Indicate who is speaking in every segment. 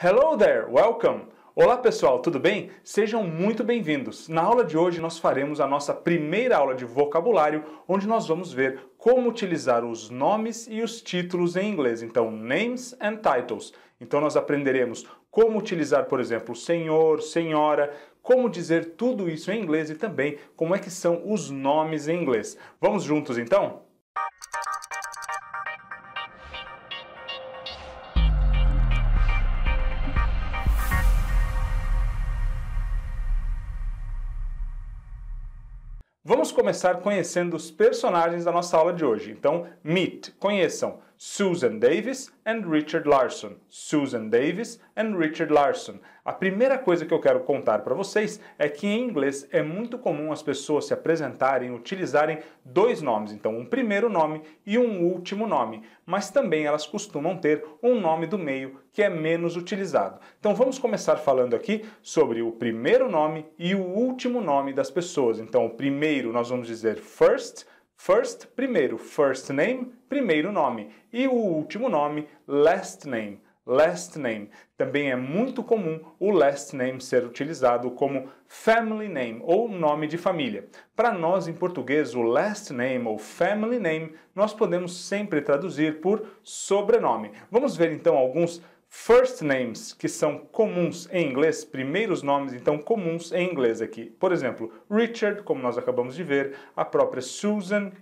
Speaker 1: Hello there, welcome! Olá pessoal, tudo bem? Sejam muito bem-vindos. Na aula de hoje nós faremos a nossa primeira aula de vocabulário, onde nós vamos ver como utilizar os nomes e os títulos em inglês, então names and titles. Então nós aprenderemos como utilizar, por exemplo, senhor, senhora, como dizer tudo isso em inglês e também como é que são os nomes em inglês. Vamos juntos então? Vamos começar conhecendo os personagens da nossa aula de hoje. Então, meet, conheçam Susan Davis and Richard Larson. Susan Davis and Richard Larson. A primeira coisa que eu quero contar para vocês é que em inglês é muito comum as pessoas se apresentarem utilizarem dois nomes, então um primeiro nome e um último nome, mas também elas costumam ter um nome do meio que é menos utilizado. Então vamos começar falando aqui sobre o primeiro nome e o último nome das pessoas. Então o primeiro nós vamos dizer first, First, primeiro. First name, primeiro nome. E o último nome, last name. Last name. Também é muito comum o last name ser utilizado como family name ou nome de família. Para nós em português, o last name ou family name nós podemos sempre traduzir por sobrenome. Vamos ver então alguns first names, que são comuns em inglês, primeiros nomes, então comuns em inglês aqui. Por exemplo, Richard, como nós acabamos de ver, a própria Susan,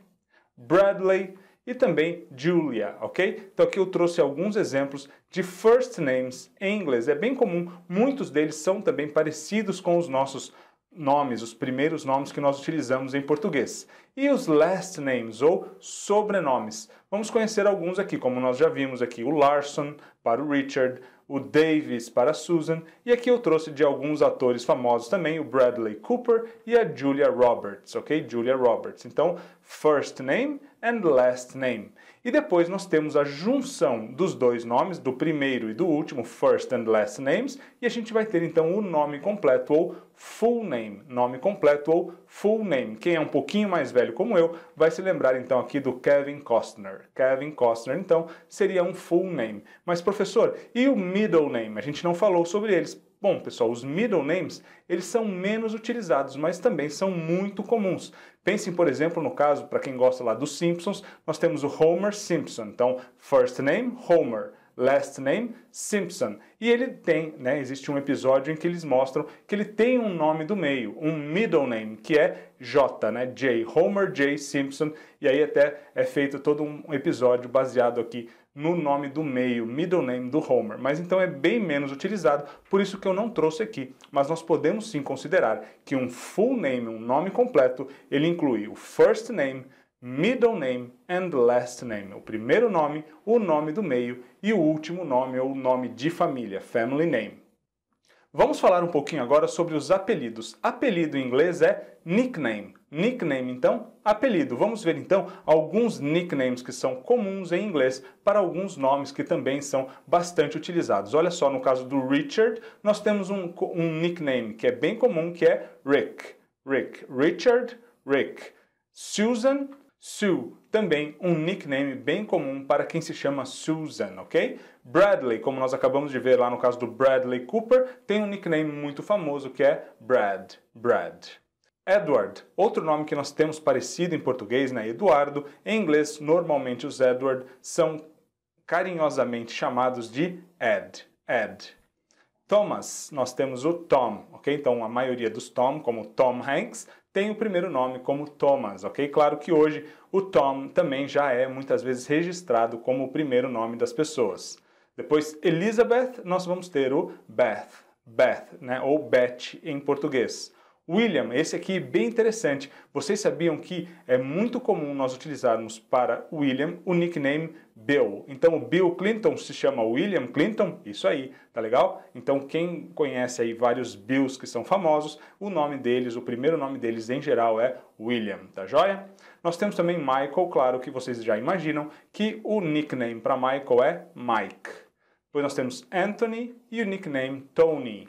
Speaker 1: Bradley e também Julia, ok? Então aqui eu trouxe alguns exemplos de first names em inglês. É bem comum, muitos deles são também parecidos com os nossos nomes, os primeiros nomes que nós utilizamos em português. E os last names ou sobrenomes. Vamos conhecer alguns aqui, como nós já vimos aqui, o Larson para o Richard, o Davis para a Susan, e aqui eu trouxe de alguns atores famosos também, o Bradley Cooper e a Julia Roberts, ok? Julia Roberts. Então, first name and last name. E depois nós temos a junção dos dois nomes, do primeiro e do último, first and last names, e a gente vai ter então o nome completo ou full name, nome completo ou full name. Quem é um pouquinho mais velho como eu vai se lembrar então aqui do Kevin Costner. Kevin Costner então seria um full name. Mas professor, e o middle name? A gente não falou sobre eles Bom, pessoal, os middle names, eles são menos utilizados, mas também são muito comuns. Pensem, por exemplo, no caso, para quem gosta lá dos Simpsons, nós temos o Homer Simpson. Então, first name, Homer. Last Name Simpson. E ele tem, né, existe um episódio em que eles mostram que ele tem um nome do meio, um middle name, que é J, né, J, Homer J Simpson, e aí até é feito todo um episódio baseado aqui no nome do meio, middle name do Homer, mas então é bem menos utilizado, por isso que eu não trouxe aqui, mas nós podemos sim considerar que um full name, um nome completo, ele inclui o first name, middle name and last name, o primeiro nome, o nome do meio e o último nome ou nome de família, family name. Vamos falar um pouquinho agora sobre os apelidos. Apelido em inglês é nickname. Nickname, então, apelido. Vamos ver então alguns nicknames que são comuns em inglês para alguns nomes que também são bastante utilizados. Olha só, no caso do Richard, nós temos um, um nickname que é bem comum que é Rick. Rick. Richard, Rick. Susan, Sue, também um nickname bem comum para quem se chama Susan, ok? Bradley, como nós acabamos de ver lá no caso do Bradley Cooper, tem um nickname muito famoso que é Brad, Brad. Edward, outro nome que nós temos parecido em português, né? Eduardo. Em inglês, normalmente os Edward são carinhosamente chamados de Ed, Ed. Thomas, nós temos o Tom, ok? Então a maioria dos Tom, como Tom Hanks, tem o primeiro nome como Thomas, ok? Claro que hoje o Tom também já é muitas vezes registrado como o primeiro nome das pessoas. Depois, Elizabeth, nós vamos ter o Beth, Beth, né? Ou Beth em português. William, esse aqui bem interessante. Vocês sabiam que é muito comum nós utilizarmos para William o nickname Bill. Então o Bill Clinton se chama William Clinton, isso aí, tá legal? Então quem conhece aí vários Bills que são famosos, o nome deles, o primeiro nome deles em geral é William, tá joia? Nós temos também Michael, claro que vocês já imaginam que o nickname para Michael é Mike. Depois nós temos Anthony e o nickname Tony.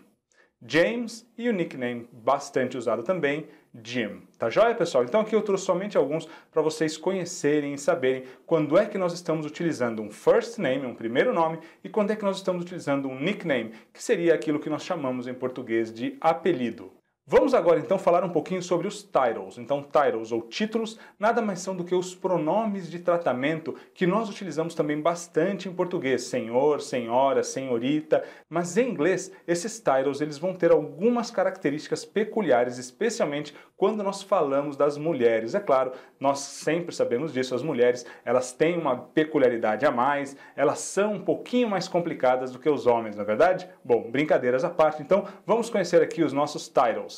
Speaker 1: James e o nickname bastante usado também, Jim. Tá joia, pessoal? Então aqui eu trouxe somente alguns para vocês conhecerem e saberem quando é que nós estamos utilizando um first name, um primeiro nome, e quando é que nós estamos utilizando um nickname, que seria aquilo que nós chamamos em português de apelido. Vamos agora então falar um pouquinho sobre os titles. Então, titles ou títulos nada mais são do que os pronomes de tratamento que nós utilizamos também bastante em português, senhor, senhora, senhorita, mas em inglês esses titles eles vão ter algumas características peculiares, especialmente quando nós falamos das mulheres. É claro, nós sempre sabemos disso, as mulheres, elas têm uma peculiaridade a mais, elas são um pouquinho mais complicadas do que os homens, na é verdade? Bom, brincadeiras à parte. Então, vamos conhecer aqui os nossos titles.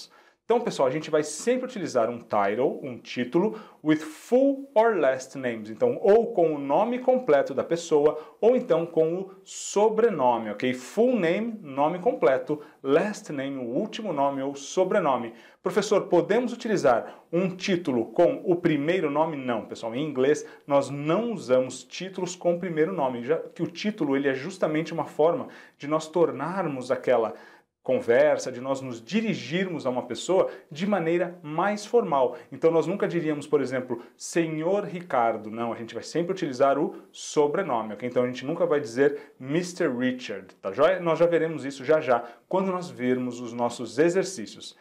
Speaker 1: Então, pessoal, a gente vai sempre utilizar um title, um título, with full or last names. Então, ou com o nome completo da pessoa, ou então com o sobrenome, ok? Full name, nome completo, last name, o último nome ou sobrenome. Professor, podemos utilizar um título com o primeiro nome? Não, pessoal. Em inglês, nós não usamos títulos com primeiro nome, já que o título ele é justamente uma forma de nós tornarmos aquela conversa, de nós nos dirigirmos a uma pessoa de maneira mais formal. Então nós nunca diríamos, por exemplo, Senhor Ricardo, não, a gente vai sempre utilizar o sobrenome, ok? Então a gente nunca vai dizer Mr. Richard, tá joia? Nós já veremos isso já já quando nós vermos os nossos exercícios.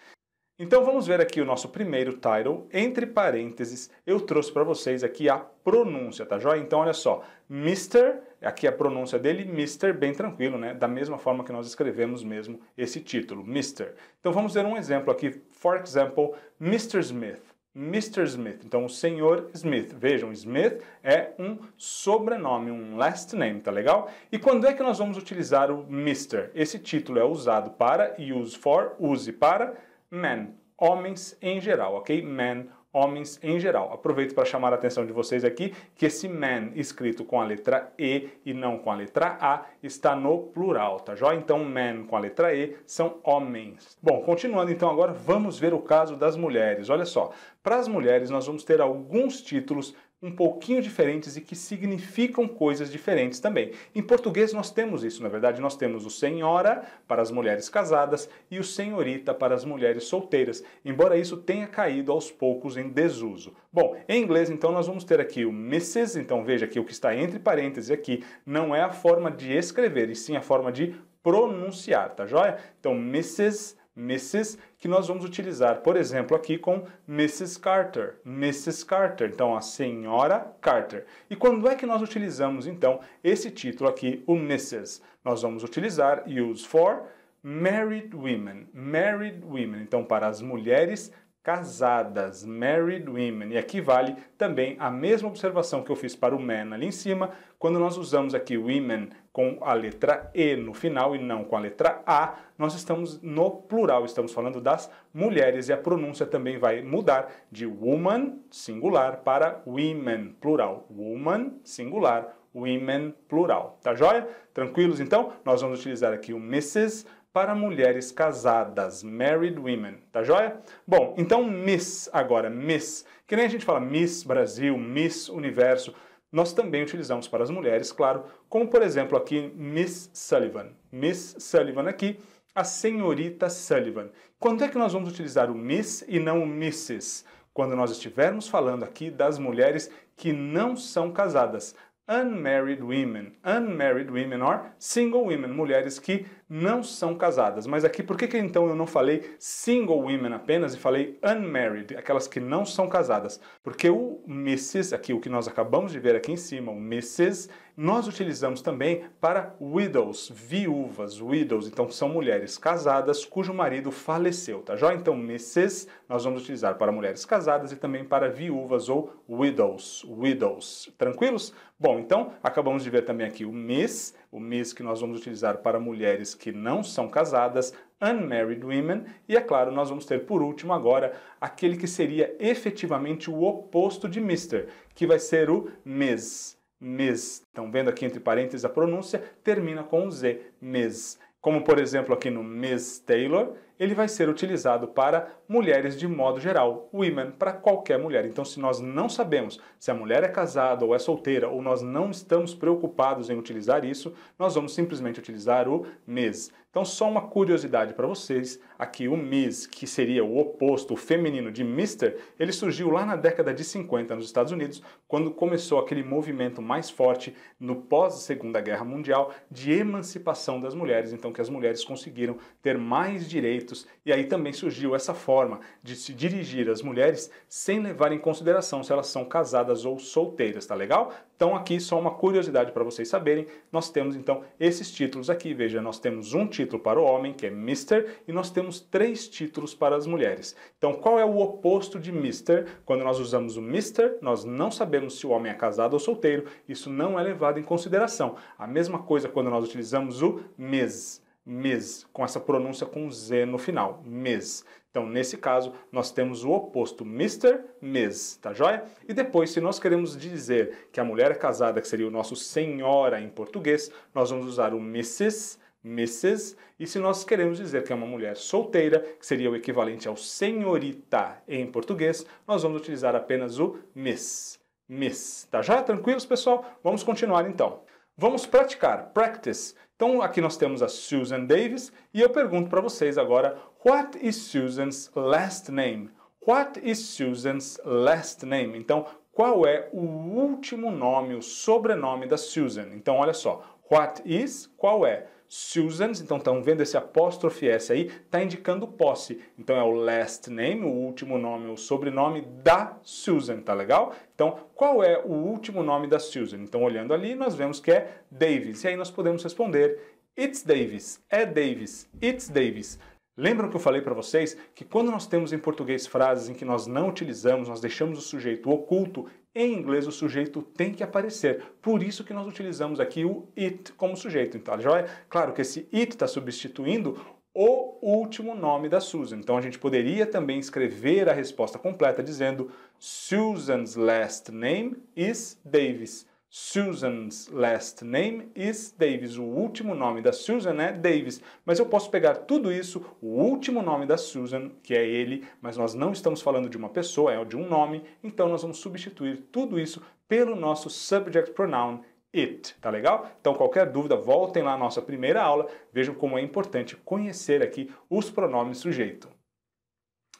Speaker 1: Então vamos ver aqui o nosso primeiro title. Entre parênteses, eu trouxe para vocês aqui a pronúncia, tá joia? Então olha só, Mr., aqui a pronúncia dele, Mr., bem tranquilo, né? Da mesma forma que nós escrevemos mesmo esse título, Mr. Então vamos ver um exemplo aqui. For example, Mr. Smith. Mr. Smith. Então, o senhor Smith. Vejam, Smith é um sobrenome, um last name, tá legal? E quando é que nós vamos utilizar o Mr.? Esse título é usado para, use for, use para men, homens em geral, ok? Men, homens em geral. Aproveito para chamar a atenção de vocês aqui que esse men escrito com a letra E e não com a letra A está no plural, tá joia? Então, men com a letra E são homens. Bom, continuando então agora, vamos ver o caso das mulheres. Olha só, para as mulheres, nós vamos ter alguns títulos um pouquinho diferentes e que significam coisas diferentes também. Em português nós temos isso, na verdade, nós temos o senhora para as mulheres casadas e o senhorita para as mulheres solteiras, embora isso tenha caído aos poucos em desuso. Bom, em inglês então nós vamos ter aqui o Mrs, então veja que o que está entre parênteses aqui não é a forma de escrever, e sim a forma de pronunciar, tá joia? Então Mrs Mrs., que nós vamos utilizar, por exemplo, aqui com Mrs. Carter. Mrs. Carter, então a senhora Carter. E quando é que nós utilizamos, então, esse título aqui, o Mrs.? Nós vamos utilizar use for married women. Married women, então para as mulheres casadas, married women. E aqui vale também a mesma observação que eu fiz para o man ali em cima, quando nós usamos aqui women com a letra E no final e não com a letra A, nós estamos no plural, estamos falando das mulheres e a pronúncia também vai mudar de woman singular para women plural. Woman singular, women plural. Tá joia? Tranquilos então? Nós vamos utilizar aqui o Mrs. para mulheres casadas, married women. Tá joia? Bom, então Miss agora, Miss. Que nem a gente fala Miss Brasil, Miss Universo nós também utilizamos para as mulheres, claro, como por exemplo aqui Miss Sullivan. Miss Sullivan aqui, a senhorita Sullivan. Quando é que nós vamos utilizar o Miss e não o Mrs? Quando nós estivermos falando aqui das mulheres que não são casadas, unmarried women. Unmarried women are single women, mulheres que não são casadas. Mas aqui, por que, que então eu não falei single women apenas e falei unmarried, aquelas que não são casadas? Porque o Mrs, aqui, o que nós acabamos de ver aqui em cima, o Mrs, nós utilizamos também para widows, viúvas, widows, então são mulheres casadas cujo marido faleceu, tá joia? Então, Mrs. nós vamos utilizar para mulheres casadas e também para viúvas ou widows, widows. Tranquilos? Bom, então, acabamos de ver também aqui o Miss, o Miss que nós vamos utilizar para mulheres que não são casadas, unmarried women, e é claro, nós vamos ter por último agora aquele que seria efetivamente o oposto de Mr., que vai ser o Miss mês. Estão vendo aqui entre parênteses a pronúncia, termina com um Z, mês. Como, por exemplo, aqui no Miss Taylor, ele vai ser utilizado para mulheres de modo geral, women, para qualquer mulher. Então, se nós não sabemos se a mulher é casada ou é solteira, ou nós não estamos preocupados em utilizar isso, nós vamos simplesmente utilizar o mês. Então, só uma curiosidade para vocês, aqui o Miss, que seria o oposto, o feminino de Mister, ele surgiu lá na década de 50 nos Estados Unidos, quando começou aquele movimento mais forte no pós-Segunda Guerra Mundial de emancipação das mulheres, então que as mulheres conseguiram ter mais direitos direitos, e aí também surgiu essa forma de se dirigir às mulheres sem levar em consideração se elas são casadas ou solteiras, tá legal? Então aqui só uma curiosidade para vocês saberem, nós temos então esses títulos aqui, veja, nós temos um título para o homem, que é Mister, e nós temos três títulos para as mulheres. Então qual é o oposto de Mister? Quando nós usamos o Mister, nós não sabemos se o homem é casado ou solteiro, isso não é levado em consideração. A mesma coisa quando nós utilizamos o Miss mes com essa pronúncia com Z no final, mês. Então, nesse caso, nós temos o oposto, Mr. Miss, tá joia? E depois, se nós queremos dizer que a mulher é casada, que seria o nosso senhora em português, nós vamos usar o Mrs. Mrs. E se nós queremos dizer que é uma mulher solteira, que seria o equivalente ao senhorita em português, nós vamos utilizar apenas o Miss. Miss, tá já? Tranquilos, pessoal? Vamos continuar então. Vamos praticar, practice, então aqui nós temos a Susan Davis e eu pergunto para vocês agora: What is Susan's last name? What is Susan's last name? Então, qual é o último nome, o sobrenome da Susan? Então, olha só: What is, qual é? Susans, então estão vendo esse apóstrofe S aí, está indicando posse. Então é o last name, o último nome, o sobrenome da Susan, tá legal? Então, qual é o último nome da Susan? Então, olhando ali, nós vemos que é Davis. E aí nós podemos responder: It's Davis, é Davis, it's Davis. Lembram que eu falei para vocês que quando nós temos em português frases em que nós não utilizamos, nós deixamos o sujeito oculto, em inglês, o sujeito tem que aparecer. Por isso que nós utilizamos aqui o it como sujeito, já então, tá é Claro que esse it está substituindo o último nome da Susan. Então a gente poderia também escrever a resposta completa dizendo Susan's last name is Davis. Susan's last name is Davis. O último nome da Susan é Davis, mas eu posso pegar tudo isso, o último nome da Susan, que é ele, mas nós não estamos falando de uma pessoa, é de um nome, então nós vamos substituir tudo isso pelo nosso subject pronoun it, tá legal? Então qualquer dúvida, voltem lá à nossa primeira aula, vejam como é importante conhecer aqui os pronomes sujeito.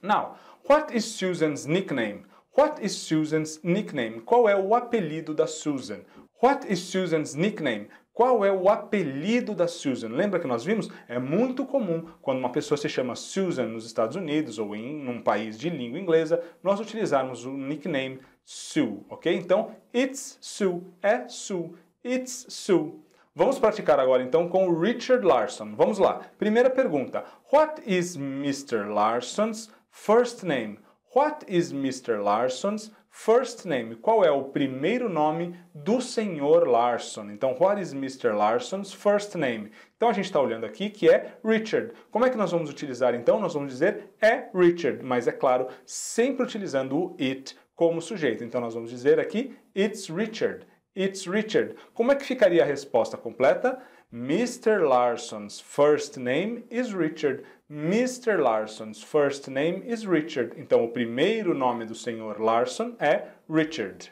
Speaker 1: Now, what is Susan's nickname? What is Susan's nickname? Qual é o apelido da Susan? What is Susan's nickname? Qual é o apelido da Susan? Lembra que nós vimos? É muito comum quando uma pessoa se chama Susan nos Estados Unidos ou em um país de língua inglesa, nós utilizarmos o nickname Sue, ok? Então, it's Sue, é Sue, it's Sue. Vamos praticar agora então com o Richard Larson. Vamos lá. Primeira pergunta: What is Mr. Larson's first name? What is Mr. Larson's first name? Qual é o primeiro nome do senhor Larson? Então, what is Mr. Larson's first name? Então, a gente está olhando aqui que é Richard. Como é que nós vamos utilizar então? Nós vamos dizer é Richard, mas é claro, sempre utilizando o it como sujeito. Então, nós vamos dizer aqui it's Richard. It's Richard. Como é que ficaria a resposta completa? Mr. Larson's first name is Richard. Mr. Larson's first name is Richard. Então, o primeiro nome do senhor Larson é Richard.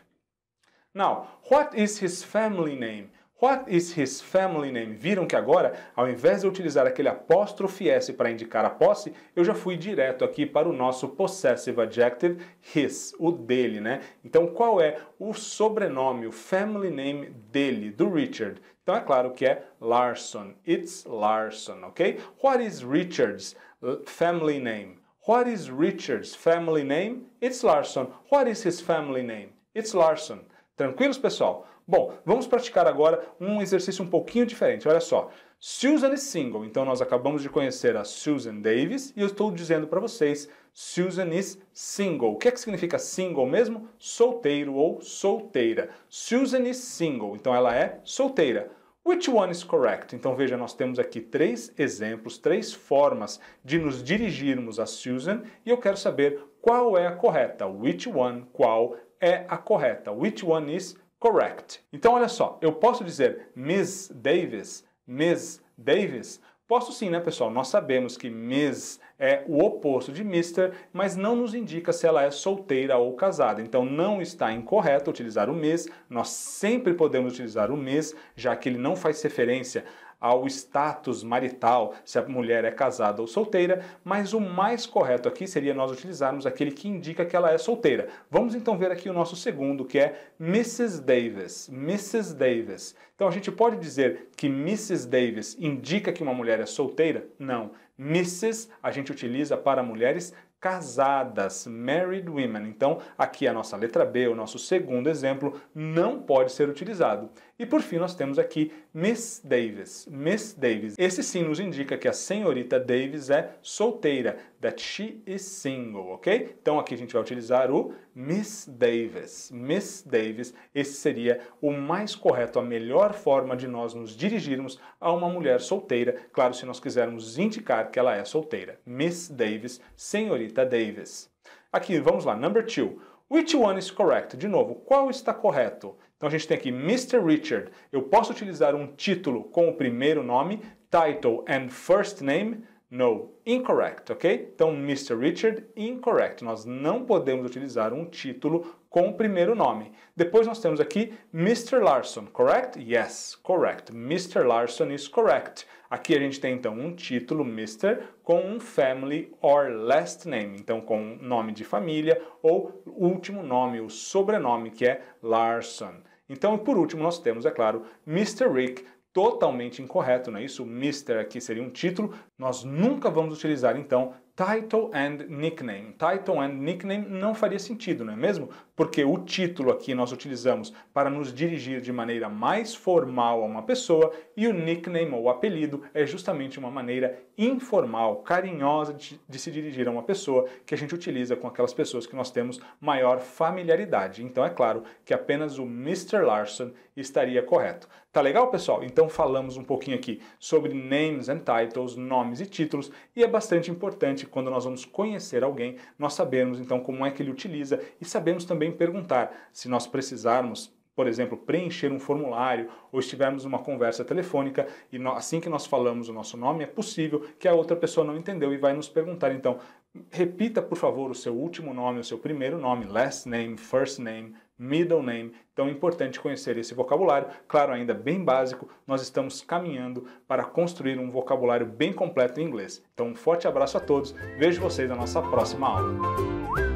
Speaker 1: Now, what is his family name? What is his family name? Viram que agora, ao invés de utilizar aquele apóstrofe S para indicar a posse, eu já fui direto aqui para o nosso possessive adjective his, o dele, né? Então qual é o sobrenome, o family name dele, do Richard? Então é claro que é Larson. It's Larson, ok? What is Richard's uh, family name? What is Richard's family name? It's Larson. What is his family name? It's Larson. Tranquilos, pessoal? Bom, vamos praticar agora um exercício um pouquinho diferente. Olha só. Susan is single. Então nós acabamos de conhecer a Susan Davis e eu estou dizendo para vocês Susan is single. O que é que significa single mesmo? Solteiro ou solteira. Susan is single. Então ela é solteira. Which one is correct? Então veja, nós temos aqui três exemplos, três formas de nos dirigirmos a Susan e eu quero saber qual é a correta. Which one, qual é a correta? Which one is correct. Então olha só, eu posso dizer Miss Davis, Miss Davis? Posso sim, né, pessoal? Nós sabemos que Miss é o oposto de Mr., mas não nos indica se ela é solteira ou casada. Então não está incorreto utilizar o Miss. Nós sempre podemos utilizar o Miss, já que ele não faz referência ao status marital, se a mulher é casada ou solteira, mas o mais correto aqui seria nós utilizarmos aquele que indica que ela é solteira. Vamos então ver aqui o nosso segundo, que é Mrs. Davis. Mrs. Davis. Então a gente pode dizer que Mrs. Davis indica que uma mulher é solteira? Não. Mrs. a gente utiliza para mulheres casadas, married women. Então, aqui a nossa letra B, o nosso segundo exemplo, não pode ser utilizado. E por fim, nós temos aqui Miss Davis. Miss Davis. Esse sim nos indica que a senhorita Davis é solteira, that she is single, ok? Então aqui a gente vai utilizar o Miss Davis. Miss Davis, esse seria o mais correto, a melhor forma de nós nos dirigirmos a uma mulher solteira, claro, se nós quisermos indicar que ela é solteira. Miss Davis, senhorita Davis. Aqui, vamos lá, number two. Which one is correct? De novo, qual está correto? Então a gente tem aqui Mr. Richard. Eu posso utilizar um título com o primeiro nome, title and first name? No, incorrect, ok? Então Mr. Richard, incorrect. Nós não podemos utilizar um título com o primeiro nome. Depois nós temos aqui Mr. Larson, correct? Yes, correct. Mr. Larson is correct. Aqui a gente tem então um título Mr. com um family or last name, então com um nome de família ou último nome, o sobrenome que é Larson. Então, por último, nós temos, é claro, Mr. Rick, totalmente incorreto, não é isso? Mr. aqui seria um título. Nós nunca vamos utilizar, então, title and nickname. Title and nickname não faria sentido, não é mesmo? Porque o título aqui nós utilizamos para nos dirigir de maneira mais formal a uma pessoa e o nickname ou apelido é justamente uma maneira informal, carinhosa de, de se dirigir a uma pessoa que a gente utiliza com aquelas pessoas que nós temos maior familiaridade. Então é claro que apenas o Mr. Larson estaria correto. Tá legal, pessoal? Então falamos um pouquinho aqui sobre names and titles, nomes e títulos, e é bastante importante quando nós vamos conhecer alguém, nós sabemos então como é que ele utiliza e sabemos também perguntar se nós precisarmos por exemplo, preencher um formulário ou estivermos numa conversa telefônica e assim que nós falamos o nosso nome, é possível que a outra pessoa não entendeu e vai nos perguntar então, repita por favor o seu último nome, o seu primeiro nome, last name, first name, middle name. Então é importante conhecer esse vocabulário. Claro, ainda bem básico, nós estamos caminhando para construir um vocabulário bem completo em inglês. Então um forte abraço a todos, vejo vocês na nossa próxima aula.